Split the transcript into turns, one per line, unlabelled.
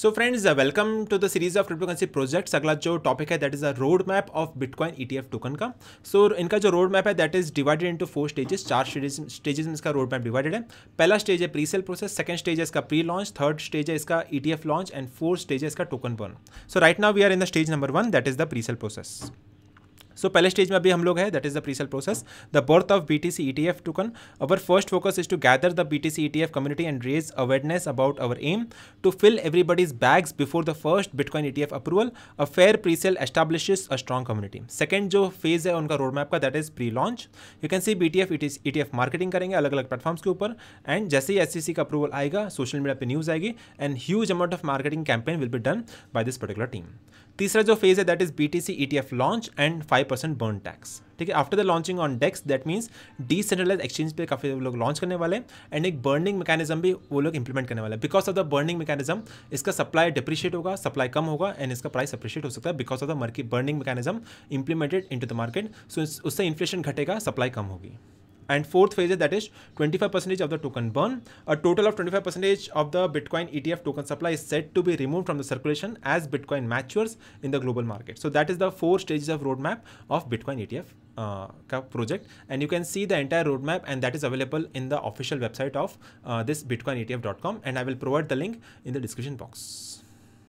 So friends welcome to the series of crypto currency projects अगला जो topic है that is a road map of bitcoin ETF token का so so, इनका जो road map है that is divided into four stages चार stages में इसका रोड मैप डिवाइडेड है पहला स्टेज है pre sale process second stage है इसका प्री लॉन्च थर्ड स्टेज है इसका E launch and fourth stage है इसका token burn so right now we are in the stage number one that is the pre sale process so पहले stage में अभी हम लोग है that is the presale process the birth of B T C E T F token our first focus is to gather the B T C E T F community and raise awareness about our aim to fill everybody's bags before the first bitcoin E T F approval a fair presale establish a strong community second जो phase है उनका road map का that is pre launch you can see B T F E T F marketing करेंगे अलग अलग platforms के ऊपर and जैसे ही एस सी सी का अप्रूवल आएगा सोशल मीडिया पर न्यूज़ आएगी and huge amount of marketing campaign will be done by this particular team तीसरा जो फेज है that is B T C E T F launch and five percent burn tax ठीक है after the launching on DEX that means decentralize exchange पे काफ़ी लोग launch करने वाले हैं एंड एक बर्निंग मैकेनिज्म भी वो लोग इंप्लीमेंट करने वाले because of the burning mechanism इसका सप्लाई डिप्रिशिएट होगा सप्लाई कम होगा एंड इसका प्राइस अप्रिशिएट हो सकता है because of the burning mechanism implemented in the market so उससे इन्फ्लेशन घटेगा सप्लाई कम होगी and fourth phase is that is 25% of the token burn. A total of 25% of the Bitcoin ETF token supply is set to be removed from the circulation as Bitcoin matures in the global market. So that is the four stages of roadmap of Bitcoin ETF uh, project and you can see the entire roadmap and that is available in the official website of uh, this bitcoinetf.com and I will provide the link in the description box.